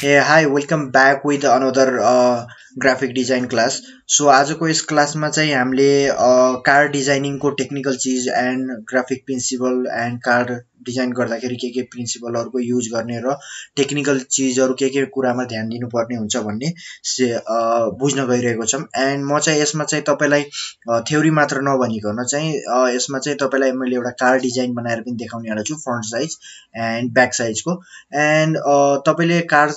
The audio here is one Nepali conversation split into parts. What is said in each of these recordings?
Hey, hi, welcome back with another uh, graphic design class so आजको यस क्लासमा चाहिँ हामीले कार डिजाइनिङको टेक्निकल चिज and graphic principle and car design गर्दाखेरि के के प्रिन्सिपलहरूको युज गर्ने र टेक्निकल चिजहरू के के कुरामा ध्यान दिनुपर्ने हुन्छ भन्ने से बुझ्न गइरहेको छौँ एन्ड म चाहिँ यसमा चाहिँ तपाईँलाई थ्योरी मात्र नभनिकन चाहिँ यसमा चाहिँ तपाईँलाई मैले एउटा कार डिजाइन बनाएर पनि देखाउने एउटा छु फ्रन्ट साइज एन्ड ब्याक साइजको एन्ड तपाईँले कार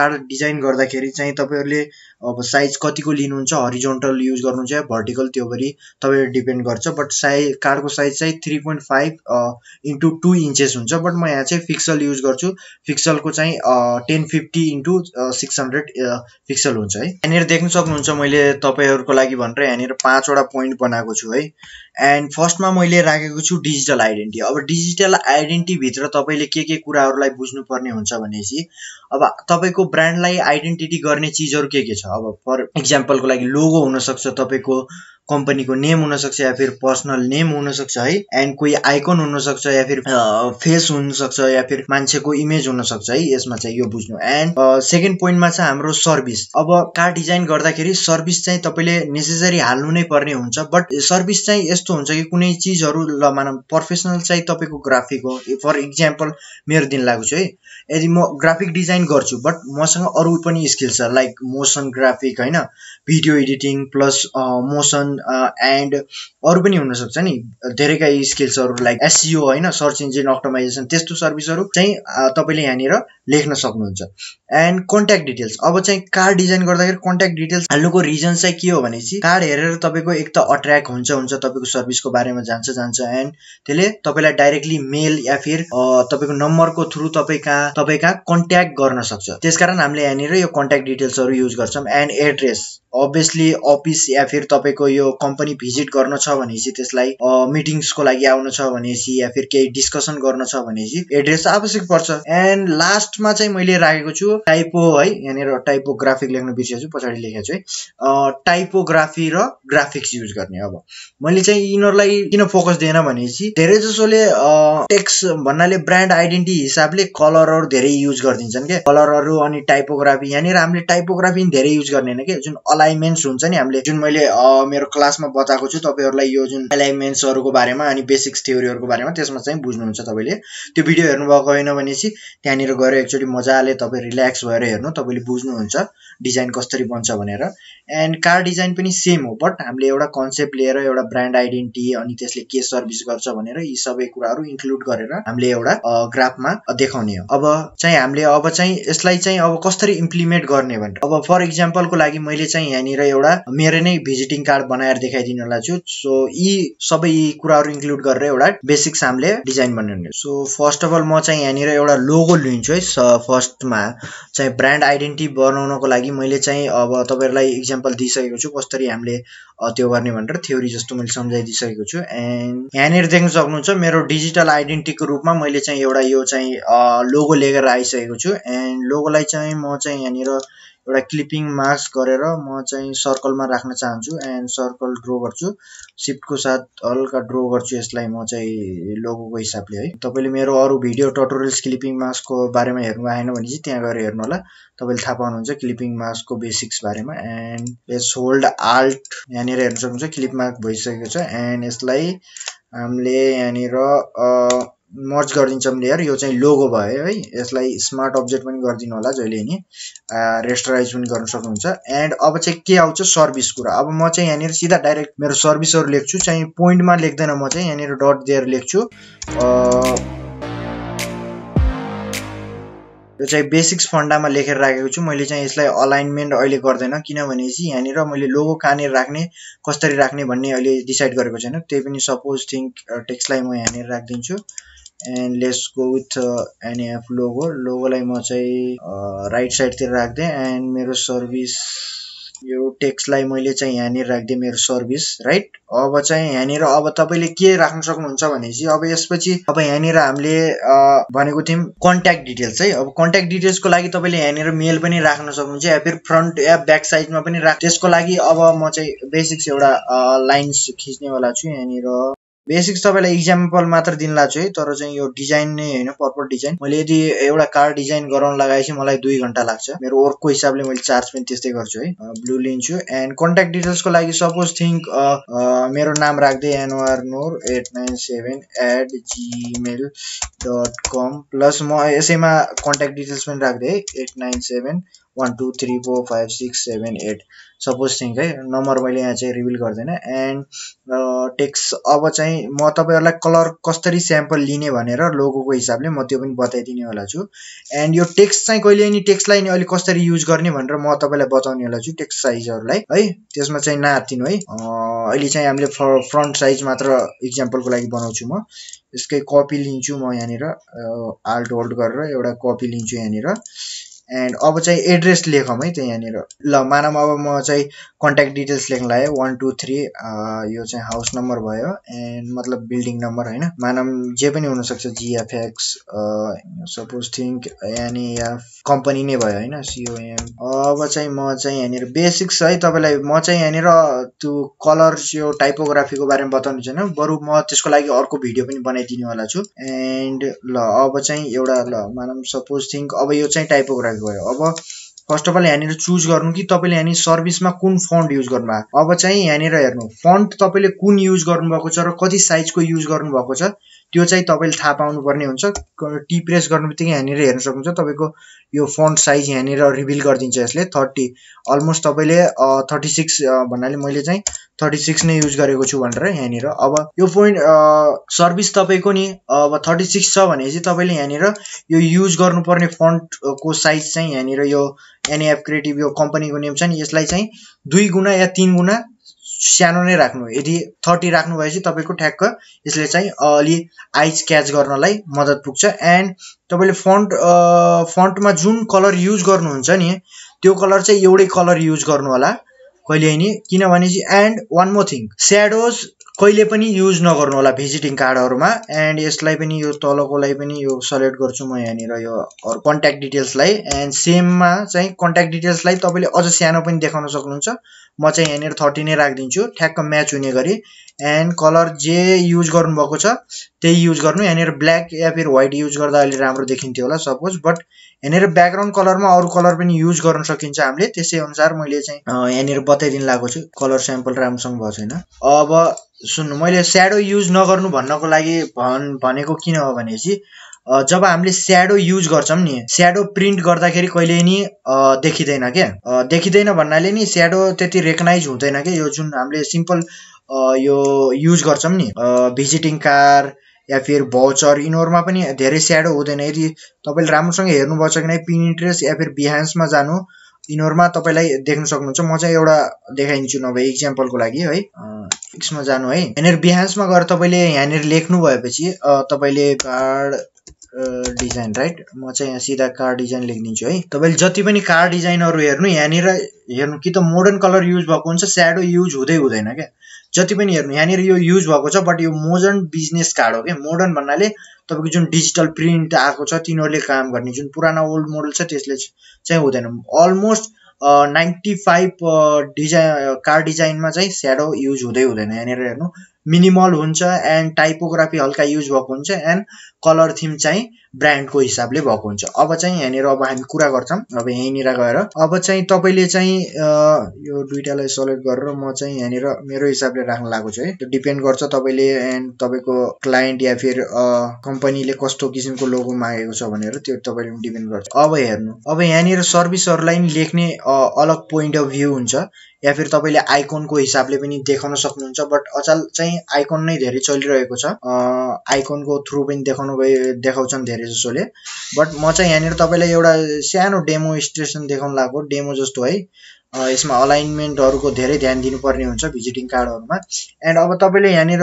कार डिजाइन गर्दाखेरि चाहिँ तपाईँहरूले अब साइज कतिको लिनुहुन्छ हरिजोन्टल युज गर्नुहुन्छ या भर्टिकल त्यो भरि तपाईँहरू डिपेन्ड गर्छ बट साइज कार्डको साइज चाहिँ three point five into two inches हुन्छ बट म यहाँ चाहिँ फिक्सल युज गर्छु फिक्सलको चाहिँ ten fifty into six hundred pixel हुन्छ है यहाँनिर देख्न सक्नुहुन्छ मैले तपाईँहरूको लागि भनेर यहाँनिर पाँचवटा पोइन्ट बनाएको छु है एन्ड फर्स्टमा मैले राखेको छु डिजिटल आइडेन्टिटी अब डिजिटल आइडेन्टिटीभित्र तपाईँले के के कुराहरूलाई बुझ्नुपर्ने हुन्छ भनेपछि अब तपाईँको ब्रान्डलाई आइडेन्टिटी गर्ने चिजहरू के के छ अब फर इक्जाम्पलको लागि लोगो हुनसक्छ तपाईँको कम्पनीको नेम हुनसक्छ या फिर पर्सनल नेम हुनसक्छ है एन्ड कोही आइकन हुनसक्छ या फिर फेस हुनसक्छ या फिर मान्छेको इमेज हुनसक्छ है यसमा चाहिँ यो बुझ्नु एन्ड सेकेन्ड पोइन्टमा छ हाम्रो सर्भिस अब कार डिजाइन गर्दाखेरि सर्भिस चाहिँ तपाईँले नेसेसरी हाल्नु नै पर्ने हुन्छ बट सर्भिस चाहिँ यस्तो हुन्छ कि कुनै चिजहरू ल मानव प्रोफेसनल चाहिँ तपाईँको ग्राफिक हो फर इक्जाम्पल मेरो दिन लाग्छ है यदि म ग्राफिक डिजाइन गर्छु बट मसँग अरू पनि स्किल्स छ लाइक मोसन ग्राफिक होइन video editing plus motion and अरू पनि हुनसक्छ नि धेरै धेरैका स्किल्सहरू लाइक एससिओ होइन सर्च इन्जिन अप्टोमाइजेसन त्यस्तो सर्भिसहरू चाहिँ तपाईँले यहाँनिर लेख्न सक्नुहुन्छ एन्ड कन्ट्याक्ट डिटेल्स अब चाहिँ कार्ड डिजाइन गर्दाखेरि कन्ट्याक्ट डिटेल्स हाल्नुको रिजन चाहिँ के हो भनेपछि कार्ड हेरेर तपाईँको एक त अट्र्याक्ट हुन्छ हुन्छ तपाईँको सर्भिसको बारेमा जान्छ जान्छ एन्ड त्यसले तपाईँलाई डाइरेक्टली मेल या फिर तपाईँको नम्बरको थ्रु तपाईँ कहाँ तपाईँ कहाँ कन्ट्याक्ट गर्न सक्छ त्यसकारण हामीले यहाँनिर यो कन्ट्याक्ट डिटेल्सहरू युज गर्छौँ एन्ड एड्रेस अभियसली अफिस या फिर तपाईँको यो कम्पनी भिजिट गर्न छ भनेपछि त्यसलाई मिटिङ्सको लागि आउनु छ भनेपछि या फिर केही डिस्कसन गर्न छ भनेपछि एड्रेस आवश्यक पर्छ एन्ड लास्टमा चाहिँ मैले राखेको छु टाइपो है यहाँनिर टाइपोग्राफिक लेख्नु बिर्सेको छु पछाडि लेखेको छु है टाइपोग्राफी र ग्राफिक्स युज गर्ने अब मैले चाहिँ यिनीहरूलाई किन फोकस दिएन भनेपछि धेरै जसोले टेक्स भन्नाले ब्रान्ड आइडेन्टिटी हिसाबले कलरहरू धेरै युज गरिदिन्छन् क्या कलरहरू अनि टाइपोग्राफी यहाँनिर हामीले टाइपोग्राफी धेरै युज गर्ने होइन क्या जुन अलाइनमेन्ट्स हुन्छ नि हामीले जुन मैले मेरो क्लासमा बताएको छु तपाईँहरूलाई यो जुन एलाइमेन्ट्सहरूको बारेमा अनि बेसिक्स थ्योरीहरूको बारेमा त्यसमा चाहिँ बुझ्नुहुन्छ तपाईँले त्यो भिडियो हेर्नुभएको होइन भनेपछि त्यहाँनिर गएर एकचोटि मजाले तपाईँ रिल्याक्स भएर हेर्नु तपाईँले बुझ्नुहुन्छ डिजाइन कसरी बन्छ भनेर एन्ड कार डिजाइन पनि सेम हो बट हामीले एउटा कन्सेप्ट लिएर एउटा ब्रान्ड आइडेन्टिटी अनि त्यसले के सर्भिस गर्छ भनेर यी सबै कुराहरू इन्क्लुड गरेर हामीले एउटा ग्राफमा देखाउने हो अब चाहिँ हामीले अब चाहिँ यसलाई चाहिँ अब कसरी इम्प्लिमेन्ट गर्ने भनेर अब फर इक्जाम्पलको लागि मैले चाहिँ यहाँनिर एउटा मेरो नै भिजिटिङ कार्ड बनाएर देखाइदिनु होला छु सो यी सबै कुराहरू इन्क्लुड गरेर एउटा बेसिक्स हामीले डिजाइन बनाउने सो फर्स्ट अफ अल म चाहिँ यहाँनिर एउटा लोगो लिन्छु है फर्स्टमा चाहिँ ब्रान्ड आइडेन्टिटी बनाउनको लागि मैले चाहिँ अब तपाईँहरूलाई इक्जाम्पल दिइसकेको छु कसरी हामीले त्यो गर्ने भनेर थ्योरी जस्तो मैले सम्झाइदिइसकेको छु एन्ड यहाँनिर देख्न सक्नुहुन्छ मेरो डिजिटल आइडेन्टिटीको रूपमा मैले चाहिँ एउटा यो चाहिँ लोगो लिएर आइसकेको छु एन्ड लोगोलाई चाहिँ म चाहिँ यहाँनिर एउटा क्लिपिङ मार्क्स गरेर म चाहिँ सर्कलमा राख्न चाहन्छु एन्ड सर्कल ड्र गर्छु सिफ्टको साथ हल्का ड्र गर्छु यसलाई म चाहिँ लोगोको हिसाबले है तपाईँले मेरो अरू भिडियो टटोरियल्स क्लिपिङ मार्क्सको बारेमा हेर्नु आएन भने चाहिँ त्यहाँ गएर हेर्नु होला तपाईँले थाहा पाउनुहुन्छ क्लिपिङ मार्क्सको बेसिक्स बारेमा एन्ड यस होल्ड आल्ट यहाँनिर हेर्न सक्नुहुन्छ क्लिप मार्क भइसकेको छ एन्ड यसलाई हामीले यहाँनिर मर्ज गरिदिन्छौँ लेयर यो चाहिँ लोगो भयो है यसलाई स्मार्ट अब्जेक्ट पनि गरिदिनु होला जहिले नि रेस्टराइज पनि गर्न सक्नुहुन्छ एन्ड अब चाहिँ के आउँछ सर्भिस कुरा अब म चाहिँ यहाँनिर सिधा डाइरेक्ट मेरो सर्भिसहरू लेख्छु चाहिँ पोइन्टमा लेख्दैन म चाहिँ यहाँनिर डट दिएर लेख्छु यो चाहिँ बेसिक्स फन्डामा लेखेर राखेको छु मैले चाहिँ यसलाई अलाइनमेन्ट अहिले गर्दैन किनभने चाहिँ यहाँनिर मैले लोगो कहाँनिर राख्ने कसरी राख्ने भन्ने अहिले डिसाइड गरेको छैन त्यही पनि सपोज थिङ्क टेक्स्टलाई म यहाँनिर राखिदिन्छु and let's go with NAF logo लोगोलाई म चाहिँ राइट साइडतिर राख्दिएँ एन्ड मेरो सर्भिस यो टेक्स्टलाई मैले चाहिँ यहाँनिर राखिदिएँ मेरो सर्भिस राइट अब चाहिँ यहाँनिर अब तपाईँले के राख्न सक्नुहुन्छ भनेपछि अब यसपछि अब यहाँनिर हामीले भनेको थियौँ कन्ट्याक्ट डिटेल्स है अब कन्ट्याक्ट डिटेल्सको लागि तपाईँले यहाँनिर मेल पनि राख्न सक्नुहुन्छ या फिर फ्रन्ट या ब्याक साइडमा पनि राख त्यसको लागि अब म चाहिँ बेसिक्स एउटा लाइन्स खिच्नेवाला छु यहाँनिर बेसिक्स तपाईँलाई इक्जाम्पल मात्र दिनला लाग्छु है तर चाहिँ यो डिजाइन नै होइन पर्पर डिजाइन मैले यदि एउटा कार डिजाइन गराउन लगाएपछि मलाई दुई घन्टा लाग्छ मेरो वर्कको हिसाबले मैले चार्ज पनि त्यस्तै गर्छु है ब्लू लिन्छु एन्ड कन्ट्याक्ट डिटेल्सको लागि सपोज थिङ्क मेरो नाम राख्दै NR nor eight nine seven eight Gmail dot com plus म यसैमा कन्ट्याक्ट डिटेल्स पनि राख्दै है eight nine seven one two three four five six seven eight suppose think है नम्बर मैले यहाँ चाहिँ रिभिल गर्दैन एन्ड टेक्स्ट uh, अब चाहिँ म तपाईँहरूलाई कलर कसरी स्याम्पल लिने भनेर लोगोको हिसाबले म त्यो पनि बताइदिनेवाला छु एन्ड यो टेक्स्ट चाहिँ कहिले नि टेक्स्टलाई नि अलिक कसरी युज गर्ने भनेर म तपाईँलाई बताउनेवाला छु टेक्स्ट साइजहरूलाई है त्यसमा चाहिँ नआत्तिनु है uh, अहिले चाहिँ हामीले फ्रन्ट साइज मात्र इक्जाम्पलको लागि बनाउँछु म यसकै कपी लिन्छु म यहाँनिर आल्ट uh, होल्ड गरेर एउटा कपी लिन्छु यहाँनिर एन्ड अब चाहिँ एड्रेस लेखौँ है त यहाँनिर ल मानम अब म चाहिँ कन्ट्याक्ट डिटेल्स लेख्न लाएँ वान टू थ्री यो चाहिँ हाउस नम्बर भयो एन्ड मतलब बिल्डिङ नम्बर होइन मानम जे पनि हुनसक्छ जिएफएक्स सपोज थिङ्क यानि या कम्पनी नै भयो होइन सिओएम अब चाहिँ म चाहिँ यहाँनिर बेसिक्स है तपाईँलाई म चाहिँ यहाँनिर त्यो कलर यो टाइपोग्राफीको बारेमा बताउनु छैन बरु म त्यसको लागि अर्को भिडियो पनि बनाइदिनेवाला छु एन्ड ल अब चाहिँ एउटा ल मानम सपोज थिङ्क अब यो चाहिँ टाइपोग्राफी गयो अब फर्स्ट अफ अल यहाँनिर चुज गर्नु कि तपाईँले यहाँनिर सर्भिसमा कुन फन्ड युज गर्नुभयो अब चाहिँ यहाँनिर हेर्नु फन्ड तपाईँले कुन युज गर्नुभएको छ र कति साइजको युज गर्नुभएको छ त्यो चाहिँ तपाईँले थाहा पाउनुपर्ने हुन्छ टी प्रेस गर्नु बित्तिकै यहाँनिर हेर्न सक्नुहुन्छ तपाईँको यो फन्ट साइज यहाँनिर रिभिल गरिदिन्छ यसले थर्टी अलमोस्ट तपाईँले थर्टी सिक्स भन्नाले मैले चाहिँ थर्टी सिक्स नै युज गरेको छु भनेर यहाँनिर अब यो पोइन्ट सर्भिस तपाईँको नि अब थर्टी सिक्स छ भने चाहिँ तपाईँले यहाँनिर यो युज गर्नुपर्ने फन्टको साइज चाहिँ यहाँनिर यो एनएएफ क्रिएटिभ यो कम्पनीको नेम छ नि यसलाई चाहिँ दुई गुणा या तिन गुणा सानो नै राख्नु यदि थर्टी राख्नु भएपछि तपाईँको ठ्याक्क यसले चाहिँ अलि आइज क्याच गर्नलाई मद्दत पुग्छ एन्ड तपाईँले फन्ट फन्टमा जुन कलर युज गर्नुहुन्छ नि त्यो कलर चाहिँ एउटै कलर युज गर्नु होला कहिले नि किनभने and one more thing shadows कहिले पनि युज नगर्नु होला भिजिटिङ कार्डहरूमा एन्ड यसलाई पनि यो तलकोलाई पनि यो सलेक्ट गर्छु म यहाँनिर यो कन्ट्याक्ट डिटेल्सलाई एन्ड सेममा चाहिँ कन्ट्याक्ट डिटेल्सलाई तपाईँले अझ सानो पनि देखाउन सक्नुहुन्छ म चाहिँ यहाँनिर थर्टी नै राखिदिन्छु ठ्याक्क म्याच हुने गरी एन्ड कलर जे युज गर्नुभएको छ त्यही युज गर्नु यहाँनिर ब्ल्याक या फेरि व्हाइट युज गर्दा अहिले राम्रो देखिन्थ्यो होला सपोज बट यहाँनिर ब्याकग्राउन्ड कलरमा अरू कलर पनि युज गर्न सकिन्छ हामीले त्यसै अनुसार मैले चाहिँ यहाँनिर बताइदिन लगाएको छु कलर स्याम्पल राम्रोसँग भएको छैन अब सुन्नु मैले स्याडो युज नगर्नु भन्नको लागि भन् भनेको किन हो भनेपछि जब हामीले स्याडो युज गर्छौँ नि स्याडो प्रिन्ट गर्दाखेरि कहिले नि देखिँदैन क्या देखिँदैन भन्नाले नि स्याडो त्यति रेकनाइज हुँदैन क्या यो जुन हामीले सिम्पल यो युज गर्छौँ नि भिजिटिङ कार्ड या फिर भाउचर यिनीहरूमा पनि धेरै स्याडो हुँदैन यदि तपाईँले राम्रोसँग हेर्नुपर्छ कि नै पिनिट्रेस या फिर बिहान्समा जानु यिनीहरूमा तपाईँलाई देख्न सक्नुहुन्छ म चाहिँ एउटा देखाइदिन्छु नभए इक्जाम्पलको लागि है यसमा जानु है यहाँनिर बिहान्समा गएर तपाईँले यहाँनिर लेख्नु भएपछि तपाईँले कार्ड डिजाइन राइट म चाहिँ यहाँ सिधा कार डिजाइन लेखिदिन्छु है तपाईँले जति पनि कार डिजाइनहरू हेर्नु यहाँनिर हेर्नु कि त मोडर्न कलर युज भएको हुन्छ स्याडो युज हुँदै हुँदैन क्या जति पनि हेर्नु यहाँनिर यो युज भएको छ बट यो मोडर्न बिजनेस कार्ड हो क्या मोडर्न भन्नाले तपाईँको जुन डिजिटल प्रिन्ट आएको छ तिनीहरूले काम गर्ने जुन पुरानो ओल्ड मोडल छ त्यसले चाहिँ हुँदैन almost ninety five design car डिजाइनमा चाहिँ स्याडो युज हुँदै हुँदैन यहाँनिर हेर्नु मिनिमल हुन्छ एन्ड टाइपोग्राफी हल्का युज भएको हुन्छ एन्ड कलर थिम चाहिँ ब्रान्डको हिसाबले भएको हुन्छ अब चाहिँ यहाँनिर अब हामी कुरा गर्छौँ अब यहीँनिर गएर अब चाहिँ तपाईँले चाहिँ यो दुइटालाई सलेक्ट गरेर म चाहिँ यहाँनिर मेरो हिसाबले राख्न लागेको छु है त्यो डिपेन्ड गर्छ तपाईँले एन्ड तपाईँको क्लाइन्ट या फिर कम्पनीले कस्तो किसिमको लोगो मागेको छ भनेर त्यो तपाईँले डिपेन्ड गर्छ अब हेर्नु अब यहाँनिर सर्भिसहरूलाई लेख्ने अलग पोइन्ट अफ भ्यू हुन्छ या फेरि तपाईँले आइकनको हिसाबले पनि देखाउन सक्नुहुन्छ बट अचल चाहिँ आइकन नै धेरै चलिरहेको छ आइकनको थ्रु पनि देखाउनु गए देखाउँछन् धेरै जसोले बट म चाहिँ यहाँनिर तपाईँलाई एउटा सानो डेमो स्टेसन देखाउनु लगाएको डेमो जस्तो है यसमा अलाइनमेन्टहरूको धेरै ध्यान दिनुपर्ने हुन्छ भिजिटिङ कार्डहरूमा एन्ड अब तपाईँले यहाँनिर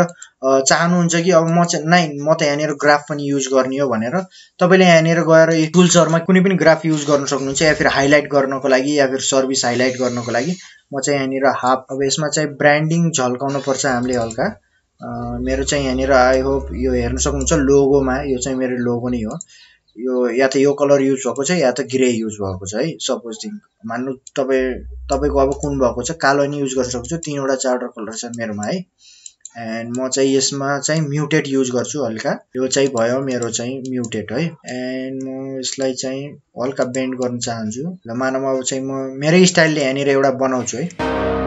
चाहनुहुन्छ कि अब म चाहिँ नाइ म त यहाँनिर ग्राफ पनि युज गर्ने हो भनेर तपाईँले यहाँनिर गएर यो टुल्सहरूमा कुनै पनि ग्राफ युज गर्न सक्नुहुन्छ या फिर हाइलाइट गर्नको लागि या फिर सर्भिस हाइलाइट गर्नको लागि म चाहिँ यहाँनिर हाफ अब यसमा चाहिँ ब्रान्डिङ पर्छ हामीले हल्का मेरो चाहिँ यहाँनिर आई होप यो हेर्न सक्नुहुन्छ लोगोमा यो चाहिँ मेरो लोगो नै हो यो या त यो कलर युज भएको छ या त ग्रे युज भएको छ है सपोज थिङ मान्नु तपाईँ तपाईँको अब कुन भएको छ कालो नि युज सक्छु तिनवटा चारवटा कलर छ मेरोमा है एन्ड म चाहिँ यसमा चाहिँ म्युटेड युज गर्छु हल्का यो चाहिँ भयो मेरो चाहिँ म्युटेड है एन्ड म यसलाई चाहिँ हल्का बेन्ड गर्न चाहन्छु र मानव अब चाहिँ म मेरै स्टाइलले यहाँनिर एउटा बनाउँछु है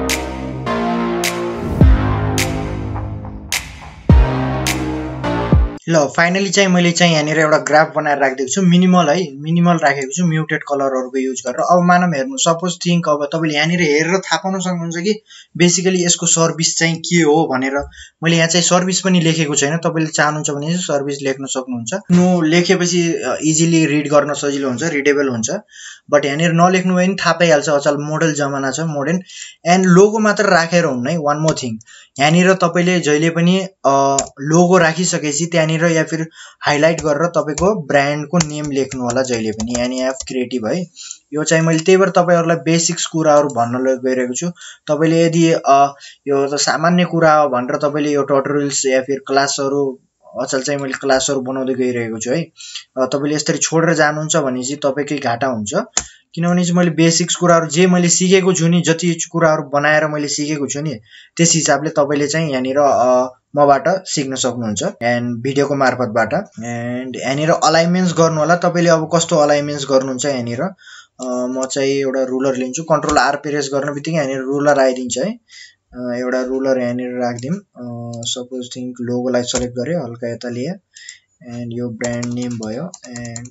ल फाइनली चाहिँ मैले चाहिँ यहाँनिर एउटा ग्राफ बनाएर राखिदिएको छु मिनिमल है मिनिमल राखेको छु म्युटेड कलरहरूको युज गरेर अब मानव हेर्नु सपोज थिङ्क अब तपाईँले यहाँनिर हेरेर थाहा पाउन सक्नुहुन्छ कि बेसिकली यसको सर्भिस चाहिँ के हो भनेर मैले यहाँ चाहिँ सर्भिस पनि लेखेको छैन तपाईँले चाहनुहुन्छ भने चाहिँ सर्भिस लेख्न सक्नुहुन्छ नो लेखेपछि इजिली रिड गर्न सजिलो हुन्छ रिडेबल हुन्छ बट यहाँनिर नलेख्नु भयो भने थाहा पाइहाल्छ अचल मोडल जमाना छ मोडर्न एन्ड लोगो मात्र राखेर हुन्न है वान मोर थिङ यहाँनिर तपाईँले जहिले पनि लोगो राखिसकेपछि त्यहाँनिर यहाँनिर या फिर हाइलाइट गरेर तपाईँको ब्रान्डको नेम लेख्नु होला जहिले पनि एफ क्रिएटिभ है यो चाहिँ मैले त्यही भएर तपाईँहरूलाई बेसिक्स कुराहरू भन्न गइरहेको छु तपाईँले यदि यो सामान्य कुरा हो भनेर तपाईँले यो टटोरियल्स या फिर क्लासहरू अचल चाहिँ मैले क्लासहरू बनाउँदै गइरहेको छु है तपाईँले यसरी छोडेर जानुहुन्छ भने चाहिँ तपाईँकै घाटा हुन्छ किनभने चाहिँ मैले बेसिक्स कुराहरू जे मैले सिकेको छु नि जति कुराहरू बनाएर मैले सिकेको छु नि त्यस हिसाबले तपाईँले चाहिँ यहाँनिर मबाट सिक्न सक्नुहुन्छ एन्ड भिडियोको मार्फतबाट एन्ड यहाँनिर अलाइनमेन्ट्स गर्नु होला तपाईँले अब कस्तो अलाइनमेन्ट्स गर्नुहुन्छ यहाँनिर म चाहिँ एउटा रुलर लिन्छु कन्ट्रोल आर प्रेस गर्ने बित्तिकै यहाँनिर रुलर आइदिन्छ है एउटा रुलर यहाँनिर राखिदिउँ सपोज थिङ्क लोगोलाई सेलेक्ट गऱ्यो हल्का यता लिएँ एन्ड यो ब्रान्ड नेम भयो एन्ड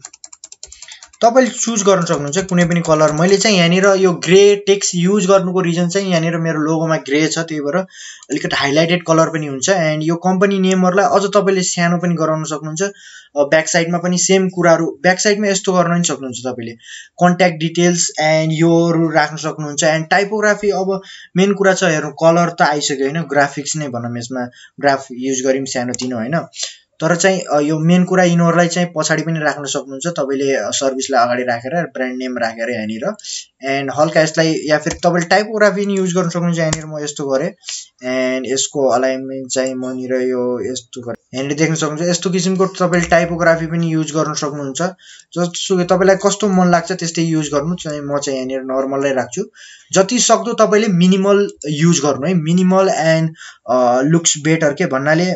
तपाईँले चुज गर्न सक्नुहुन्छ कुनै पनि कलर मैले चाहिँ यहाँनिर यो ग्रे टेक्स्ट युज गर्नुको रिजन चाहिँ यहाँनिर मेरो लोगोमा ग्रे छ त्यही भएर अलिकति हाइलाइटेड कलर पनि हुन्छ एन्ड यो कम्पनी नेमहरूलाई अझ तपाईँले सानो पनि गराउन सक्नुहुन्छ ब्याक साइडमा पनि सेम कुराहरू ब्याक साइडमा यस्तो गर्न पनि सक्नुहुन्छ तपाईँले कन्ट्याक्ट डिटेल्स एन्ड योहरू राख्न सक्नुहुन्छ एन्ड टाइपोग्राफी अब मेन कुरा छ हेर्नु कलर त आइसक्यो होइन ग्राफिक्स नै भनौँ यसमा ग्राफ युज गऱ्यौँ सानोतिनो होइन तर चाहिँ यो मेन कुरा यिनीहरूलाई चाहिँ पछाडि पनि राख्न सक्नुहुन्छ तपाईँले सर्भिसलाई अगाडि राखेर ब्रान्ड नेम राखेर यहाँनिर एन्ड हल्का यसलाई या फेरि तपाईँले टाइपोग्राफी पनि युज गर्नु सक्नुहुन्छ यहाँनिर म यस्तो गरेँ एन्ड यसको अलाइनमेन्ट चाहिँ मनिर यो यस्तो गरेँ यहाँनिर देख्न सक्नुहुन्छ यस्तो किसिमको तपाईँले टाइपोग्राफी पनि युज गर्नु सक्नुहुन्छ जस्तो तपाईँलाई कस्तो मन लाग्छ त्यस्तै युज गर्नु चाहिँ म चाहिँ यहाँनिर नर्मलै राख्छु जति सक्दो तपाईँले मिनिमल युज गर्नु है मिनिमल एन्ड लुक्स बेटर के भन्नाले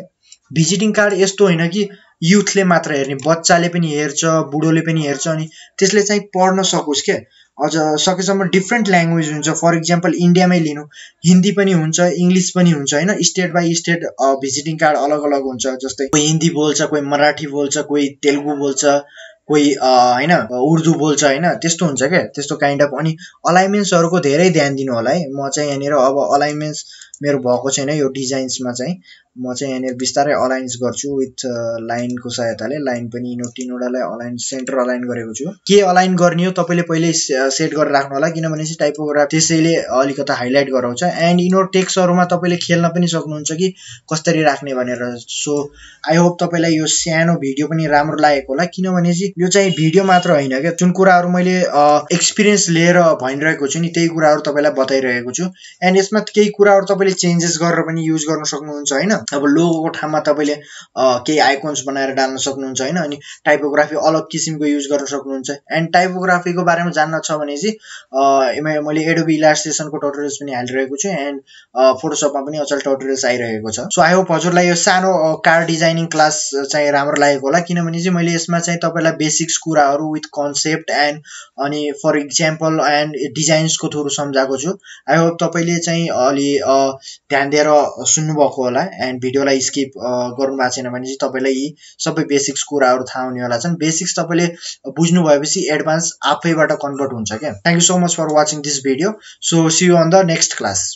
भिजिटिङ कार्ड यस्तो होइन कि युथले मात्र हेर्ने बच्चाले पनि हेर्छ बुढोले पनि हेर्छ अनि त्यसले चाहिँ पढ्न सकोस् के अझ सकेसम्म डिफ्रेन्ट ल्याङ्ग्वेज हुन्छ फर इक्जाम्पल इन्डियामै लिनु हिन्दी पनि हुन्छ इङ्ग्लिस पनि हुन्छ होइन state by state visiting card अलग अलग हुन्छ जस्तै कोही हिन्दी बोल्छ कोही मराठी बोल्छ कोही तेलुगु बोल्छ कोही होइन उर्दू बोल्छ होइन त्यस्तो हुन्छ क्या त्यस्तो काइन्ड अफ अनि अलाइमेन्ट्सहरूको धेरै ध्यान दिनु होला है म चाहिँ यहाँनिर अब अलाइमेन्ट्स मेरो भएको छैन यो डिजाइन्समा चाहिँ म चाहिँ यहाँनिर बिस्तारै अलाइन्स गर्छु विथ लाइनको सहायताले लाइन पनि यिनो तिनवटालाई अलाइन सेन्टर अलाइन गरेको छु के अलाइन गर्ने हो तपाईँले पहिले सेट गरेर राख्नु होला किनभने चाहिँ टाइपोग्राफ त्यसैले अलिकता हाइलाइट गराउँछ एन्ड यिनीहरू टेक्सहरूमा तपाईँले खेल्न पनि सक्नुहुन्छ कि कसरी राख्ने भनेर सो आई होप तपाईँलाई यो सानो भिडियो पनि राम्रो लागेको होला किनभने चाहिँ यो चाहिँ भिडियो मात्र होइन क्या जुन कुराहरू मैले एक्सपिरियन्स लिएर भनिरहेको छु नि त्यही कुराहरू तपाईँलाई बताइरहेको छु एन्ड यसमा केही कुराहरू तपाईँले चेन्जेस गरेर पनि युज गर्न सक्नुहुन्छ होइन अब लोगोको ठाउँमा तपाईँले केही आइकन्स बनाएर डाल्न सक्नुहुन्छ होइन अनि टाइपोग्राफी अलग किसिमको युज गर्न सक्नुहुन्छ एन्ड टाइपोग्राफीको बारेमा जान्न छ भने चाहिँ मैले एडोबी इलास्ट्रेसनको टोटोरियल्स पनि हालिरहेको छु एन्ड फोटोसपमा पनि अचल टोटोरियल्स आइरहेको छ सो आई होप हजुरलाई यो सानो कार डिजाइनिङ क्लास चाहिँ राम्रो लागेको होला किनभने चाहिँ मैले यसमा चाहिँ तपाईँलाई बेसिक्स कुराहरू विथ कन्सेप्ट एन्ड अनि फर इक्जाम्पल एन्ड डिजाइन्सको थ्रु सम्झाएको छु आई होप तपाईँले चाहिँ अलि ध्यान दिएर सुन्नुभएको होला एन्ड भिडियोलाई स्किप गर्नु भएको छैन भने चाहिँ तपाईँलाई यी सबै बेसिक्स कुराहरू थाहा हुनेवाला छन् बेसिक्स तपाईँले बुझ्नु भएपछि एडभान्स आफैबाट कन्भर्ट हुन्छ क्या thank you so much for watching this video so see you on the next class